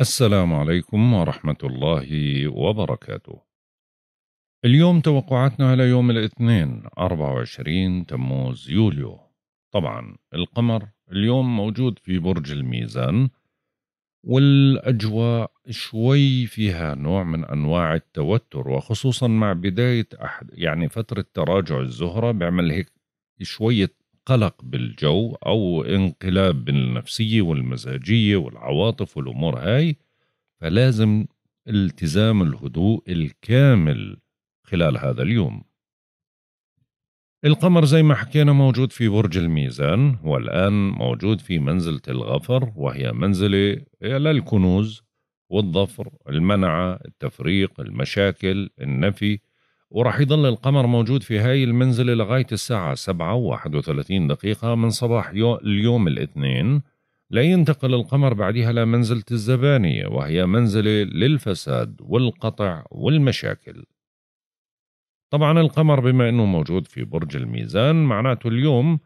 السلام عليكم ورحمة الله وبركاته. اليوم توقعاتنا على يوم الاثنين 24 تموز يوليو. طبعا القمر اليوم موجود في برج الميزان والأجواء شوي فيها نوع من أنواع التوتر وخصوصا مع بداية أحد يعني فترة تراجع الزهرة بيعمل هيك شوية قلق بالجو أو انقلاب بالنفسية والمزاجية والعواطف والأمور هاي فلازم التزام الهدوء الكامل خلال هذا اليوم القمر زي ما حكينا موجود في برج الميزان والآن موجود في منزلة الغفر وهي منزلة للكنوز والظفر المنعة التفريق المشاكل النفي وراح يظل القمر موجود في هاي المنزلة لغاية الساعة 7 31 دقيقة من صباح يو اليوم الاثنين لينتقل القمر بعدها لمنزلة الزبانية وهي منزلة للفساد والقطع والمشاكل طبعا القمر بما أنه موجود في برج الميزان معناته اليوم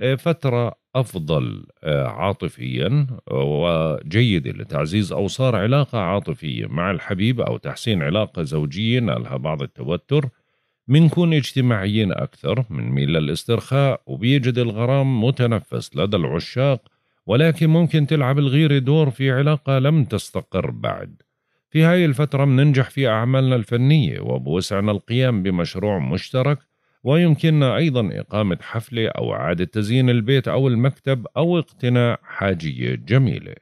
آه، فترة أفضل آه، عاطفيا وجيدة لتعزيز أو صار علاقة عاطفية مع الحبيب أو تحسين علاقة زوجية نالها بعض التوتر منكون اجتماعيين أكثر ميل للاسترخاء وبيجد الغرام متنفس لدى العشاق ولكن ممكن تلعب الغيرة دور في علاقة لم تستقر بعد في هاي الفترة مننجح في أعمالنا الفنية وبوسعنا القيام بمشروع مشترك ويمكننا أيضا إقامة حفلة أو إعادة تزيين البيت أو المكتب أو اقتناء حاجية جميلة.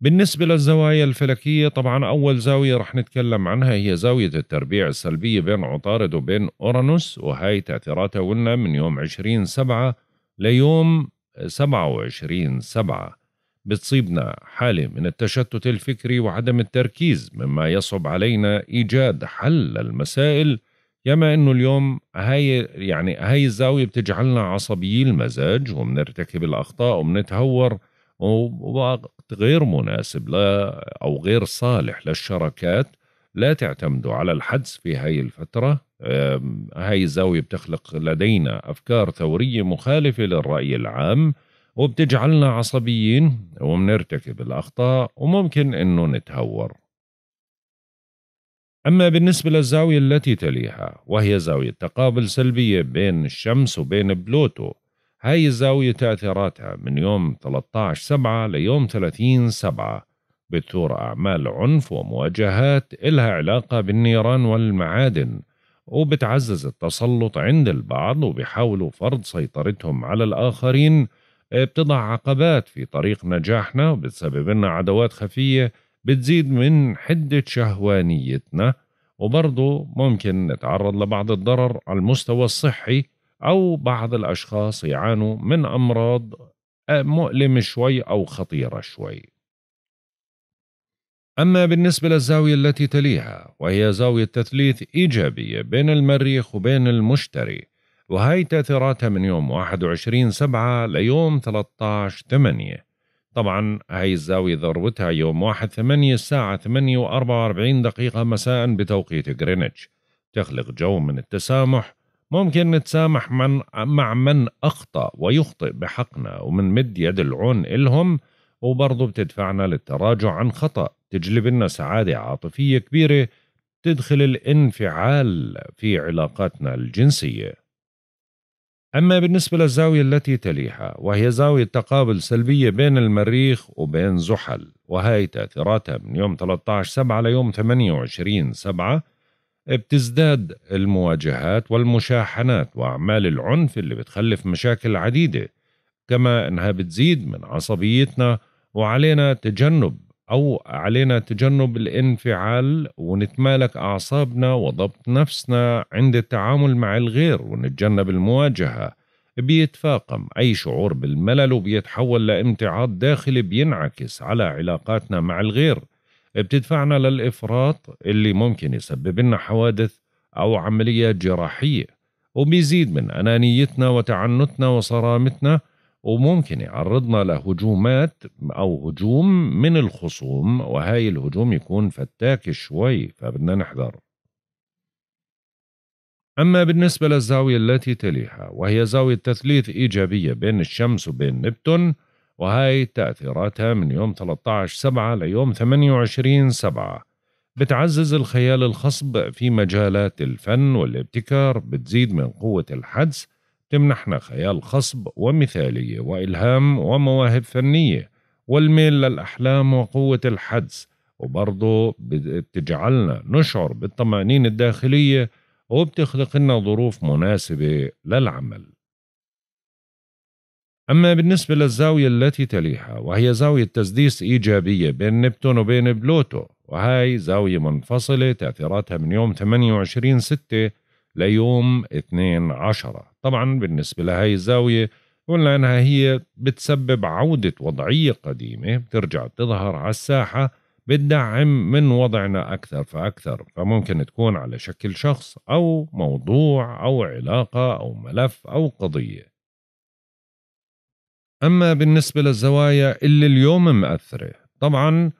بالنسبة للزوايا الفلكية طبعا أول زاوية رح نتكلم عنها هي زاوية التربيع السلبية بين عطارد وبين أورانوس وهي تأثيراتها قلنا من يوم 20 سبعة ليوم 27 سبعة بتصيبنا حالة من التشتت الفكري وعدم التركيز مما يصعب علينا إيجاد حل للمسائل كما أنه اليوم هاي يعني هاي الزاوية بتجعلنا عصبيي المزاج وبنرتكب الأخطاء وبنتهور ووقت غير مناسب لا أو غير صالح للشركات لا تعتمدوا على الحدس في هاي الفترة هاي الزاوية بتخلق لدينا أفكار ثورية مخالفة للرأي العام وبتجعلنا عصبيين وبنرتكب الأخطاء وممكن أنه نتهور أما بالنسبة للزاوية التي تليها وهي زاوية تقابل سلبية بين الشمس وبين بلوتو هاي الزاوية تأثيراتها من يوم 13 سبعة ليوم 30 سبعة بتثور أعمال عنف ومواجهات إلها علاقة بالنيران والمعادن وبتعزز التسلط عند البعض وبيحاولوا فرض سيطرتهم على الآخرين بتضع عقبات في طريق نجاحنا وبتسبب لنا عدوات خفية بتزيد من حدة شهوانيتنا وبرضه ممكن نتعرض لبعض الضرر على المستوى الصحي أو بعض الأشخاص يعانوا من أمراض آه، مؤلمة شوي أو خطيرة شوي أما بالنسبة للزاوية التي تليها وهي زاوية تثليث إيجابية بين المريخ وبين المشتري وهاي تأثيراتها من يوم 21 سبعة ليوم 13 ثمانية طبعا هاي الزاوية ذروتها يوم 1 ثمانية الساعة 8 و44 دقيقة مساء بتوقيت غرينتش تخلق جو من التسامح ممكن نتسامح من مع من أخطأ ويخطئ بحقنا ومنمد يد العون إلهم وبرضه بتدفعنا للتراجع عن خطأ تجلب لنا سعادة عاطفية كبيرة تدخل الانفعال في علاقاتنا الجنسية أما بالنسبة للزاوية التي تليها وهي زاوية تقابل سلبية بين المريخ وبين زحل وهي تأثيراتها من يوم 13 سبعة ليوم 28 سبعة بتزداد المواجهات والمشاحنات وأعمال العنف اللي بتخلف مشاكل عديدة كما أنها بتزيد من عصبيتنا وعلينا تجنب أو علينا تجنب الانفعال ونتمالك أعصابنا وضبط نفسنا عند التعامل مع الغير ونتجنب المواجهة بيتفاقم أي شعور بالملل وبيتحول لامتعاض داخلي بينعكس على علاقاتنا مع الغير بتدفعنا للإفراط اللي ممكن يسبب لنا حوادث أو عمليات جراحية وبيزيد من أنانيتنا وتعنتنا وصرامتنا وممكن يعرضنا لهجومات أو هجوم من الخصوم وهاي الهجوم يكون فتاك شوي فبدنا نحذر أما بالنسبة للزاوية التي تليها وهي زاوية تثليث إيجابية بين الشمس وبين نبتون وهاي تأثيراتها من يوم 13 سبعة ليوم 28 سبعة بتعزز الخيال الخصب في مجالات الفن والابتكار بتزيد من قوة الحدس تمنحنا خيال خصب ومثالية وإلهام ومواهب فنية والميل للأحلام وقوة الحدس وبرضه بتجعلنا نشعر بالطمأنينة الداخلية وبتخلق لنا ظروف مناسبة للعمل أما بالنسبة للزاوية التي تليها وهي زاوية تسديس إيجابية بين نبتون وبين بلوتو وهاي زاوية منفصلة تأثيراتها من يوم 28 6 ليوم 2 10 طبعا بالنسبة لهي الزاوية قلنا أنها هي بتسبب عودة وضعية قديمة بترجع تظهر على الساحة بتدعم من وضعنا أكثر فأكثر فممكن تكون على شكل شخص أو موضوع أو علاقة أو ملف أو قضية أما بالنسبة للزوايا اللي اليوم مأثرة طبعا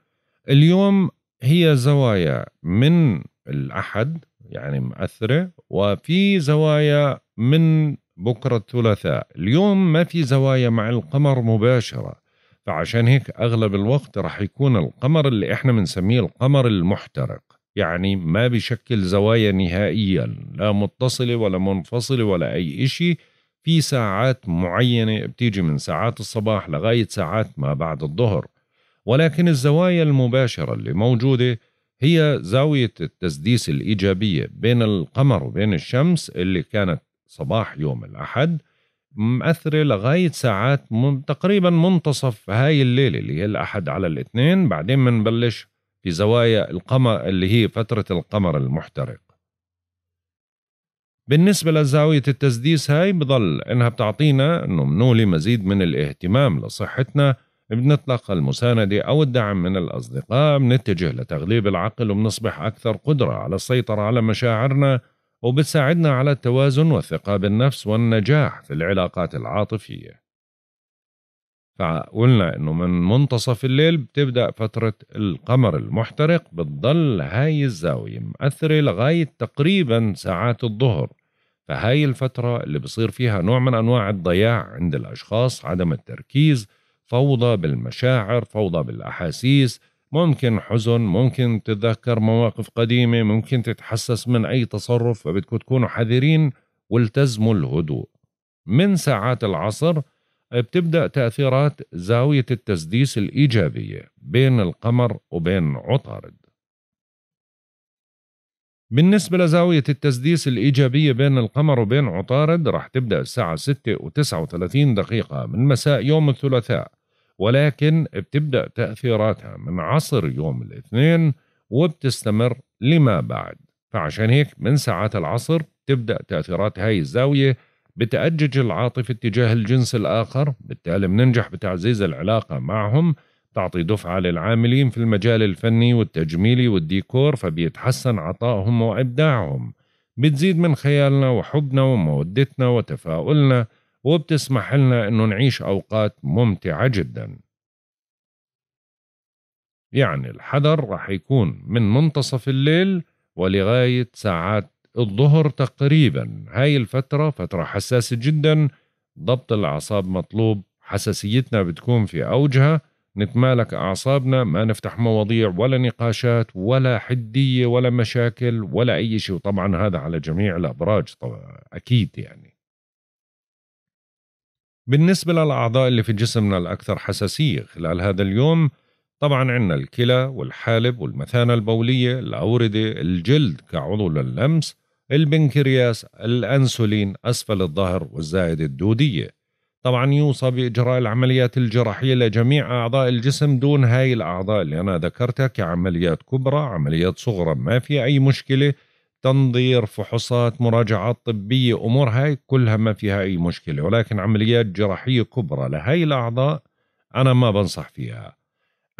اليوم هي زوايا من الأحد يعني مأثرة وفي زوايا من بكرة الثلاثاء اليوم ما في زوايا مع القمر مباشرة فعشان هيك أغلب الوقت رح يكون القمر اللي إحنا بنسميه القمر المحترق يعني ما بيشكل زوايا نهائيا لا متصلة ولا منفصلة ولا أي إشي في ساعات معينة بتيجي من ساعات الصباح لغاية ساعات ما بعد الظهر ولكن الزوايا المباشرة اللي موجودة هي زاوية التسديس الإيجابية بين القمر وبين الشمس اللي كانت صباح يوم الأحد مأثرة لغاية ساعات من تقريبا منتصف هاي الليلة اللي هي الأحد على الاثنين بعدين بنبلش في زوايا القمر اللي هي فترة القمر المحترق بالنسبة لزاوية التسديس هاي بظل إنها بتعطينا إنه منولي مزيد من الاهتمام لصحتنا بنطلق المساندة أو الدعم من الأصدقاء بنتجه لتغليب العقل وبنصبح أكثر قدرة على السيطرة على مشاعرنا وبتساعدنا على التوازن والثقة بالنفس والنجاح في العلاقات العاطفية فقلنا انه من منتصف الليل بتبدأ فترة القمر المحترق بتضل هاي الزاوية مأثرة لغاية تقريبا ساعات الظهر فهاي الفترة اللي بصير فيها نوع من أنواع الضياع عند الأشخاص عدم التركيز فوضى بالمشاعر فوضى بالأحاسيس ممكن حزن ممكن تتذكر مواقف قديمة ممكن تتحسس من أي تصرف فبدكم تكونوا حذرين والتزموا الهدوء من ساعات العصر بتبدأ تأثيرات زاوية التسديس الإيجابية بين القمر وبين عطارد بالنسبة لزاوية التسديس الإيجابية بين القمر وبين عطارد رح تبدأ الساعة 6 و 39 دقيقة من مساء يوم الثلاثاء ولكن بتبدأ تأثيراتها من عصر يوم الاثنين وبتستمر لما بعد فعشان هيك من ساعات العصر تبدأ تأثيرات هاي الزاوية بتأجج العاطفة اتجاه الجنس الآخر بالتالي بننجح بتعزيز العلاقة معهم تعطي دفعة للعاملين في المجال الفني والتجميلي والديكور فبيتحسن عطائهم وإبداعهم بتزيد من خيالنا وحبنا ومودتنا وتفاؤلنا وبتسمح لنا أنه نعيش أوقات ممتعة جدا يعني الحذر رح يكون من منتصف الليل ولغاية ساعات الظهر تقريبا هاي الفترة فترة حساسة جدا ضبط الأعصاب مطلوب حساسيتنا بتكون في أوجها نتمالك أعصابنا ما نفتح مواضيع ولا نقاشات ولا حدية ولا مشاكل ولا أي شيء وطبعا هذا على جميع الأبراج طبعا أكيد يعني بالنسبة للأعضاء اللي في جسمنا الأكثر حساسية خلال هذا اليوم طبعا عندنا الكلى والحالب والمثانة البولية الأوردة الجلد كعضو للمس البنكرياس الأنسولين أسفل الظهر والزائدة الدودية طبعا يوصى بإجراء العمليات الجراحية لجميع أعضاء الجسم دون هاي الأعضاء اللي أنا ذكرتها كعمليات كبرى عمليات صغرى ما في أي مشكلة تنظير فحوصات مراجعات طبية أمور هاي كلها ما فيها أي مشكلة ولكن عمليات جراحية كبرى لهي الأعضاء أنا ما بنصح فيها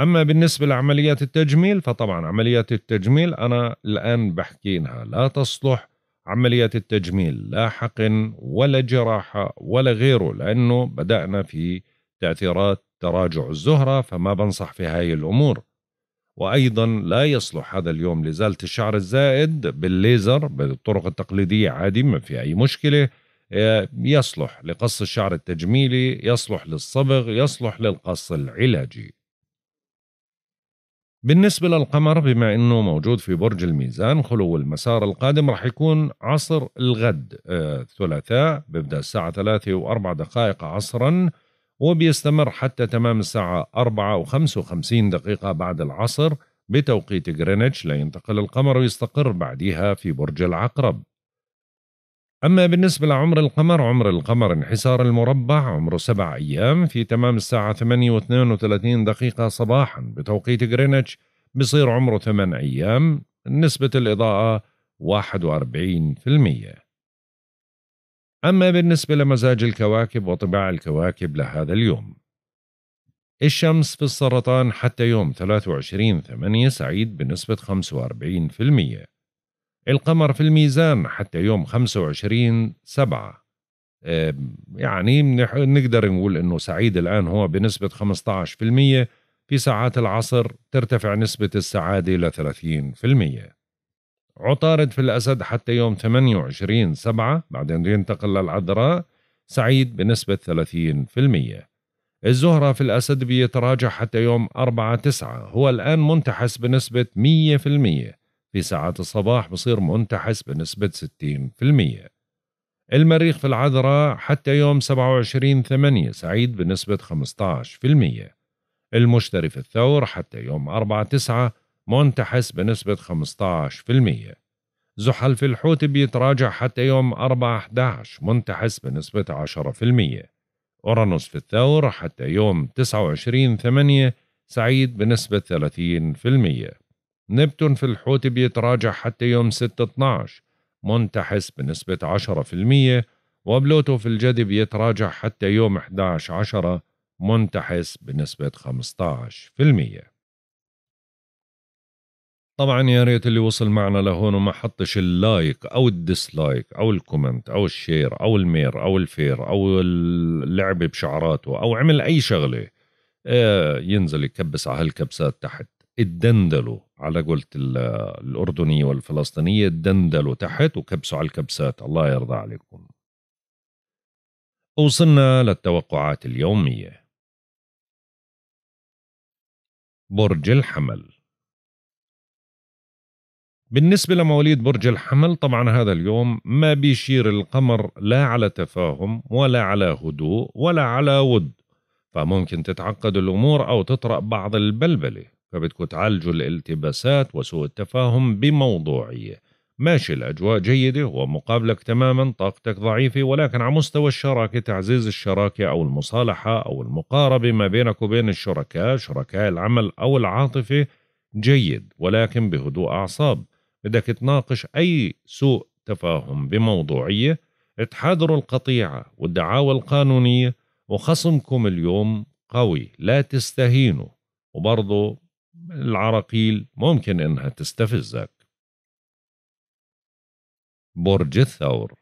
أما بالنسبة لعمليات التجميل فطبعا عمليات التجميل أنا الآن بحكينها لا تصلح عمليات التجميل لا حقن ولا جراحة ولا غيره لأنه بدأنا في تأثيرات تراجع الزهرة فما بنصح في هاي الأمور وايضا لا يصلح هذا اليوم لازاله الشعر الزائد بالليزر بالطرق التقليديه عادي ما في اي مشكله آه، يصلح لقص الشعر التجميلي يصلح للصبغ يصلح للقص العلاجي بالنسبة للقمر بما أنه موجود في برج الميزان خلو المسار القادم رح يكون عصر الغد آه، الثلاثاء بيبدأ الساعة ثلاثة وأربع دقائق عصرا وبيستمر حتى تمام الساعة 4 و 55 دقيقة بعد العصر بتوقيت غرينتش لينتقل القمر ويستقر بعدها في برج العقرب أما بالنسبة لعمر القمر عمر القمر انحسار المربع عمره سبع أيام في تمام الساعة 8 و 32 دقيقة صباحا بتوقيت غرينتش بصير عمره 8 أيام نسبة الإضاءة 41% أما بالنسبة لمزاج الكواكب وطباع الكواكب لهذا اليوم الشمس في السرطان حتى يوم 23 8 سعيد بنسبة 45% القمر في الميزان حتى يوم 25 7 يعني نقدر نقول انه سعيد الان هو بنسبة 15% في ساعات العصر ترتفع نسبة السعادة إلى 30% عطارد في الأسد حتى يوم 28 سبعة بعدين ينتقل للعذراء سعيد بنسبة 30% الزهرة في الأسد بيتراجع حتى يوم 4 تسعة هو الآن منتحس بنسبة 100% في ساعات الصباح بصير منتحس بنسبة 60% المريخ في العذراء حتى يوم 27 8 سعيد بنسبة 15% المشتري في الثور حتى يوم 4 9 منتحس بنسبة 15% زحل في الحوت بيتراجع حتى يوم 4/11 منتحس بنسبة 10% أورانوس في الثور حتى يوم 29/8 سعيد بنسبة 30% نبتون في الحوت بيتراجع حتى يوم 6/12 منتحس بنسبة 10% وبلوتو في الجدي بيتراجع حتى يوم 11/10 منتحس بنسبة 15% طبعا يا ريت اللي وصل معنا لهون وما حطش اللايك او الديسلايك او الكومنت او الشير او المير او الفير او اللعبة بشعراته او عمل اي شغله آه، ينزل يكبس على هالكبسات تحت الدندلو على قولة الأردنية والفلسطينية الدندلو تحت وكبسوا على الكبسات الله يرضى عليكم وصلنا للتوقعات اليومية برج الحمل بالنسبة لمواليد برج الحمل طبعا هذا اليوم ما بيشير القمر لا على تفاهم ولا على هدوء ولا على ود فممكن تتعقد الأمور أو تطرأ بعض البلبلة فبدكم تعالجوا الالتباسات وسوء التفاهم بموضوعية ماشي الأجواء جيدة ومقابلك تماما طاقتك ضعيفة ولكن على مستوى الشراكة تعزيز الشراكة أو المصالحة أو المقاربة ما بينك وبين الشركاء شركاء العمل أو العاطفة جيد ولكن بهدوء أعصاب بدك تناقش أي سوء تفاهم بموضوعية تحاذروا القطيعة والدعاوى القانونية وخصمكم اليوم قوي لا تستهينوا وبرضه العراقيل ممكن إنها تستفزك برج الثور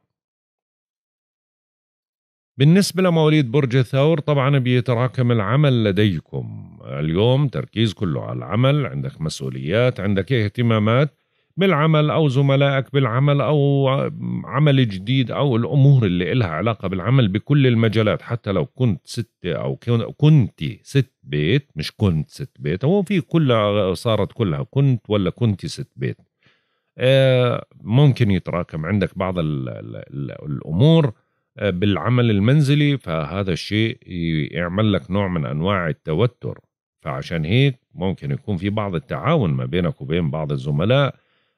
بالنسبة لمواليد برج الثور طبعا بيتراكم العمل لديكم اليوم تركيز كله على العمل عندك مسؤوليات عندك اهتمامات بالعمل أو زملائك بالعمل أو عمل جديد أو الأمور اللي إلها علاقة بالعمل بكل المجالات حتى لو كنت ستة أو كنت ست بيت مش كنت ست بيت هو في كلها صارت كلها كنت ولا كنت ست بيت آه، ممكن يتراكم عندك بعض الأمور آه، بالعمل المنزلي فهذا الشيء يعمل لك نوع من أنواع التوتر فعشان هيك ممكن يكون في بعض التعاون ما بينك وبين بعض الزملاء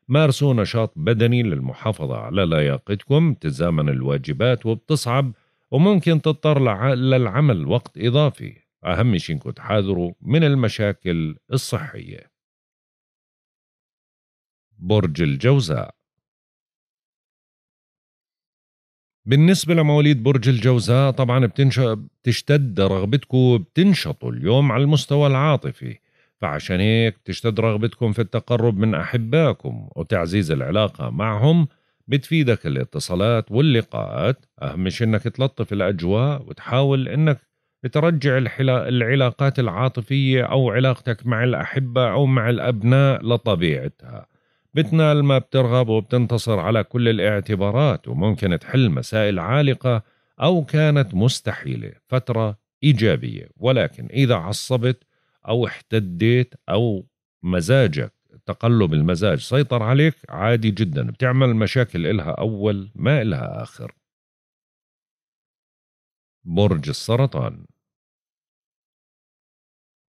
مارسوا نشاط بدني للمحافظة على لياقتكم تزامن الواجبات وبتصعب وممكن تضطر للعمل وقت إضافي أهم شيء إنكم تحاذروا من المشاكل الصحية برج الجوزاء بالنسبة لمواليد برج الجوزاء طبعا بتنش... بتشتد رغبتكم بتنشطوا اليوم على المستوى العاطفي فعشان هيك بتشتد رغبتكم في التقرب من أحبائكم وتعزيز العلاقة معهم بتفيدك الاتصالات واللقاءات أهم شيء إنك تلطف الأجواء وتحاول إنك ترجع العلاقات العاطفية أو علاقتك مع الأحبة أو مع الأبناء لطبيعتها بتنال ما بترغب وبتنتصر على كل الاعتبارات وممكن تحل مسائل عالقة أو كانت مستحيلة فترة إيجابية ولكن إذا عصبت او احتديت او مزاجك تقلب المزاج سيطر عليك عادي جدا بتعمل مشاكل إلها أول ما إلها آخر برج السرطان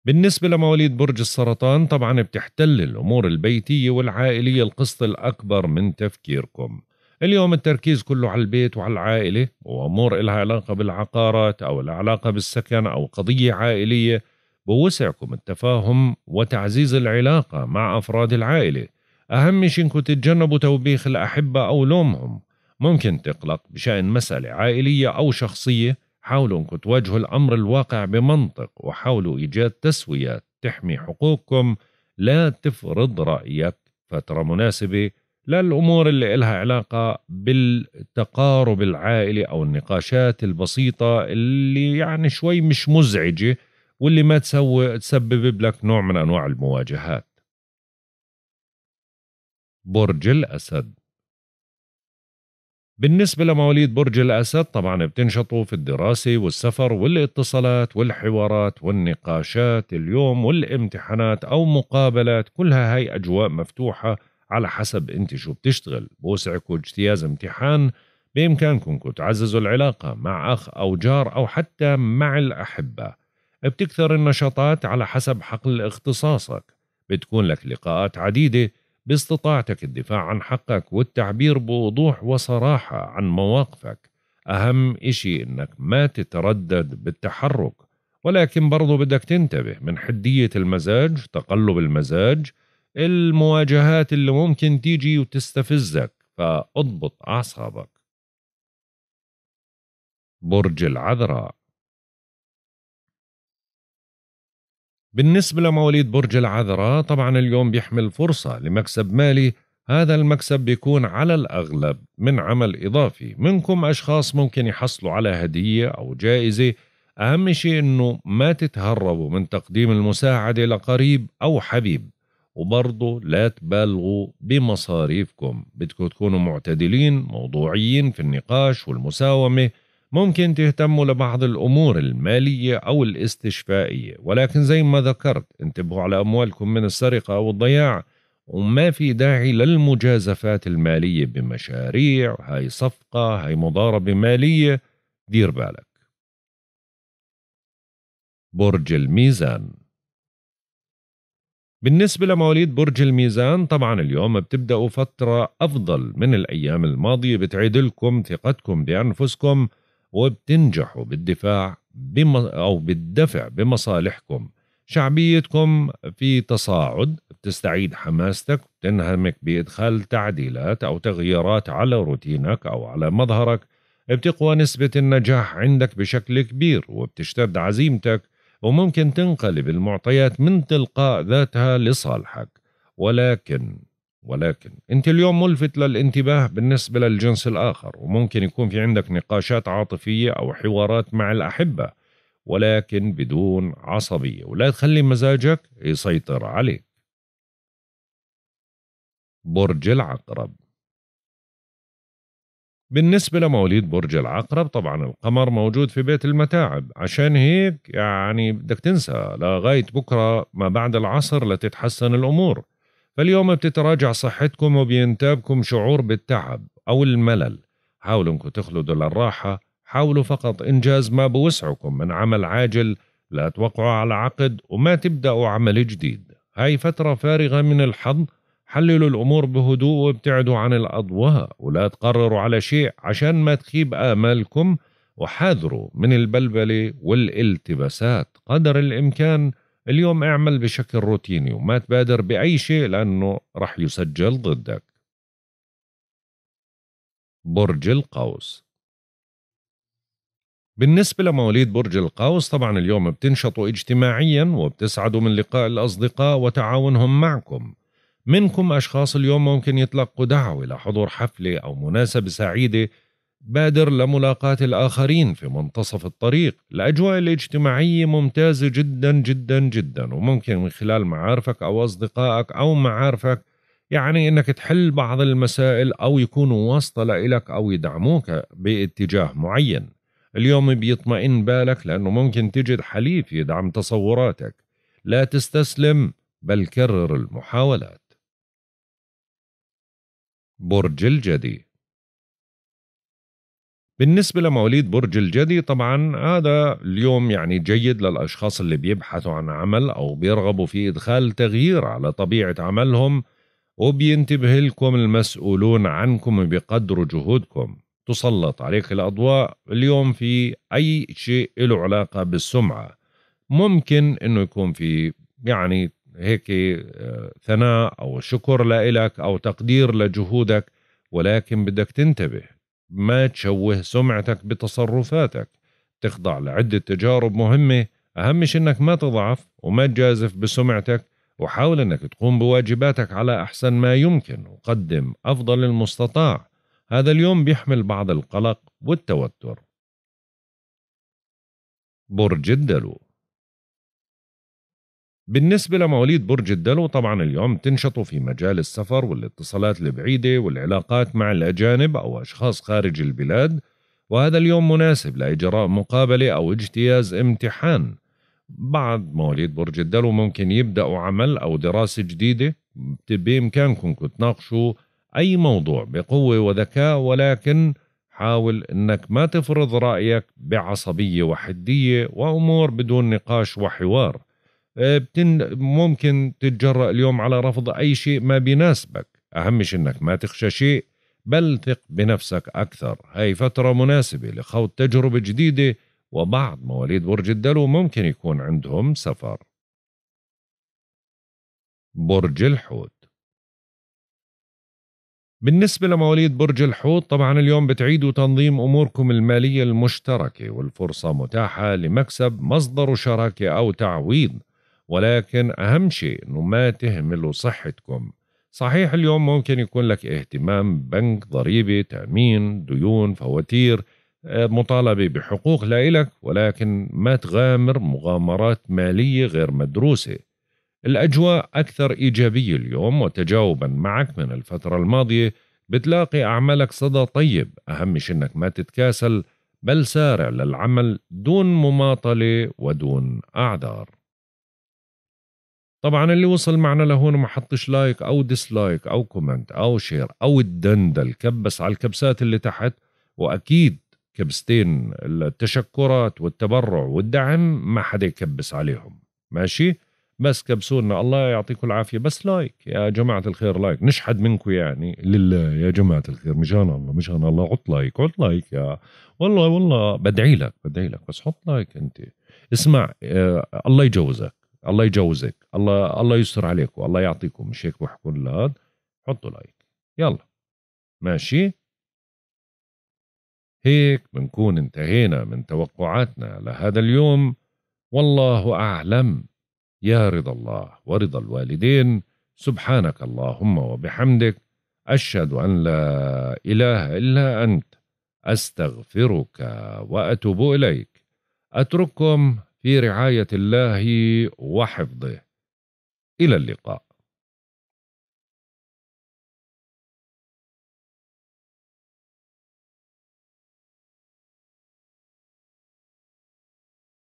بالنسبة لمواليد برج السرطان طبعا بتحتل الأمور البيتية والعائلية القسط الأكبر من تفكيركم اليوم التركيز كله على البيت وعلى العائلة وأمور إلها علاقة بالعقارات أو العلاقة بالسكن أو قضية عائلية بوسعكم التفاهم وتعزيز العلاقة مع أفراد العائلة أهم شي إنكم تتجنبوا توبيخ الأحبة أو لومهم ممكن تقلق بشأن مسألة عائلية أو شخصية حاولوا إنكم تواجهوا الأمر الواقع بمنطق وحاولوا إيجاد تسويات تحمي حقوقكم لا تفرض رأيك فترة مناسبة للأمور اللي إلها علاقة بالتقارب العائلي أو النقاشات البسيطة اللي يعني شوي مش مزعجة واللي ما تسوي تسبب لك نوع من أنواع المواجهات برج الأسد بالنسبة لمواليد برج الأسد طبعا بتنشطوا في الدراسة والسفر والاتصالات والحوارات والنقاشات اليوم والامتحانات أو مقابلات كلها هاي أجواء مفتوحة على حسب أنت شو بتشتغل بوسعكوا اجتياز امتحان بإمكانكم تعززوا العلاقة مع أخ أو جار أو حتى مع الأحبة بتكثر النشاطات على حسب حقل اختصاصك بتكون لك لقاءات عديدة باستطاعتك الدفاع عن حقك والتعبير بوضوح وصراحة عن مواقفك أهم إشي إنك ما تتردد بالتحرك ولكن برضو بدك تنتبه من حدية المزاج تقلب المزاج المواجهات اللي ممكن تيجي وتستفزك فاضبط أعصابك برج العذراء بالنسبة لمواليد برج العذراء طبعا اليوم بيحمل فرصة لمكسب مالي هذا المكسب بيكون على الأغلب من عمل إضافي منكم أشخاص ممكن يحصلوا على هدية أو جائزة أهم شيء أنه ما تتهربوا من تقديم المساعدة لقريب أو حبيب وبرضه لا تبالغوا بمصاريفكم بدكم تكونوا معتدلين موضوعيين في النقاش والمساومة ممكن تهتموا لبعض الأمور المالية أو الاستشفائية ولكن زي ما ذكرت انتبهوا على أموالكم من السرقة أو الضياع وما في داعي للمجازفات المالية بمشاريع هاي صفقة هاي مضاربة مالية دير بالك برج الميزان بالنسبة لمواليد برج الميزان طبعا اليوم بتبدأوا فترة أفضل من الأيام الماضية بتعيد لكم ثقتكم بأنفسكم وبتنجحوا بالدفاع بم أو بالدفع بمصالحكم شعبيتكم في تصاعد بتستعيد حماستك بتنهمك بإدخال تعديلات أو تغييرات على روتينك أو على مظهرك بتقوى نسبة النجاح عندك بشكل كبير وبتشتد عزيمتك وممكن تنقلب المعطيات من تلقاء ذاتها لصالحك ولكن ولكن أنت اليوم ملفت للانتباه بالنسبة للجنس الآخر وممكن يكون في عندك نقاشات عاطفية أو حوارات مع الأحبة ولكن بدون عصبية ولا تخلي مزاجك يسيطر عليك برج العقرب بالنسبة لمواليد برج العقرب طبعا القمر موجود في بيت المتاعب عشان هيك يعني بدك تنسى لغاية بكرة ما بعد العصر لتتحسن الأمور فاليوم بتتراجع صحتكم وبينتابكم شعور بالتعب أو الملل حاولوا انكم تخلدوا للراحة حاولوا فقط إنجاز ما بوسعكم من عمل عاجل لا توقعوا على عقد وما تبدأوا عمل جديد هاي فترة فارغة من الحظ حللوا الأمور بهدوء وابتعدوا عن الأضواء ولا تقرروا على شيء عشان ما تخيب آمالكم وحاذروا من البلبلة والالتباسات قدر الإمكان اليوم اعمل بشكل روتيني وما تبادر بأي شيء لأنه رح يسجل ضدك برج القوس بالنسبة لمواليد برج القوس طبعا اليوم بتنشطوا اجتماعيا وبتسعدوا من لقاء الأصدقاء وتعاونهم معكم منكم أشخاص اليوم ممكن يتلقوا دعوة لحضور حفلة أو مناسبة سعيدة بادر لملاقاة الآخرين في منتصف الطريق الأجواء الاجتماعية ممتازة جدا جدا جدا وممكن من خلال معارفك أو أصدقائك أو معارفك يعني أنك تحل بعض المسائل أو يكونوا واسطة لإلك أو يدعموك باتجاه معين اليوم بيطمئن بالك لأنه ممكن تجد حليف يدعم تصوراتك لا تستسلم بل كرر المحاولات برج الجدي بالنسبة لمواليد برج الجدي طبعا هذا اليوم يعني جيد للأشخاص اللي بيبحثوا عن عمل أو بيرغبوا في إدخال تغيير على طبيعة عملهم وبينتبه لكم المسؤولون عنكم بقدر جهودكم تسلط عليك الأضواء اليوم في أي شيء له علاقة بالسمعة ممكن أنه يكون في يعني هيك آه، ثناء أو شكر لإلك أو تقدير لجهودك ولكن بدك تنتبه ما تشوه سمعتك بتصرفاتك تخضع لعدة تجارب مهمة أهم شيء أنك ما تضعف وما تجازف بسمعتك وحاول أنك تقوم بواجباتك على أحسن ما يمكن وقدم أفضل المستطاع هذا اليوم بيحمل بعض القلق والتوتر برج الدلو بالنسبة لمواليد برج الدلو طبعا اليوم تنشطوا في مجال السفر والاتصالات البعيدة والعلاقات مع الأجانب أو أشخاص خارج البلاد وهذا اليوم مناسب لإجراء مقابلة أو اجتياز امتحان بعض مواليد برج الدلو ممكن يبدأوا عمل أو دراسة جديدة بإمكانكم تناقشوا أي موضوع بقوة وذكاء ولكن حاول أنك ما تفرض رأيك بعصبية وحدية وأمور بدون نقاش وحوار آه، بتن ممكن تتجرأ اليوم على رفض أي شيء ما بيناسبك أهم شيء أنك ما تخشى شيء بل ثق بنفسك أكثر هاي فترة مناسبة لخوض تجربة جديدة وبعض مواليد برج الدلو ممكن يكون عندهم سفر برج الحوت بالنسبة لمواليد برج الحوت طبعا اليوم بتعيدوا تنظيم أموركم المالية المشتركة والفرصة متاحة لمكسب مصدر شراكة أو تعويض ولكن أهم شيء أنه ما تهملوا صحتكم صحيح اليوم ممكن يكون لك اهتمام بنك ضريبة تأمين ديون فواتير آه، مطالبة بحقوق لإلك ولكن ما تغامر مغامرات مالية غير مدروسة الأجواء أكثر إيجابية اليوم وتجاوبا معك من الفترة الماضية بتلاقي أعمالك صدى طيب أهم شيء أنك ما تتكاسل بل سارع للعمل دون مماطلة ودون أعذار طبعا اللي وصل معنا لهون وما حطش لايك او ديسلايك او كومنت او شير او الدندل كبس على الكبسات اللي تحت واكيد كبستين التشكرات والتبرع والدعم ما حدا يكبس عليهم ماشي بس كبسونا الله يعطيكم العافيه بس لايك يا جماعه الخير لايك نشحد منكم يعني لله يا جماعه الخير مشان الله مشان الله عط لايك عط لايك يا والله والله بدعي لك بدعي لك بس حط لايك انت اسمع آه الله يجوزك الله يجوزك الله الله يستر عليكم الله يعطيكم مش هيك بحكوا لهذا حطوا لايك يلا ماشي هيك بنكون انتهينا من توقعاتنا لهذا اليوم والله أعلم يا رضا الله ورضا الوالدين سبحانك اللهم وبحمدك أشهد أن لا إله إلا أنت أستغفرك وأتوب إليك أترككم في رعاية الله وحفظه إلى اللقاء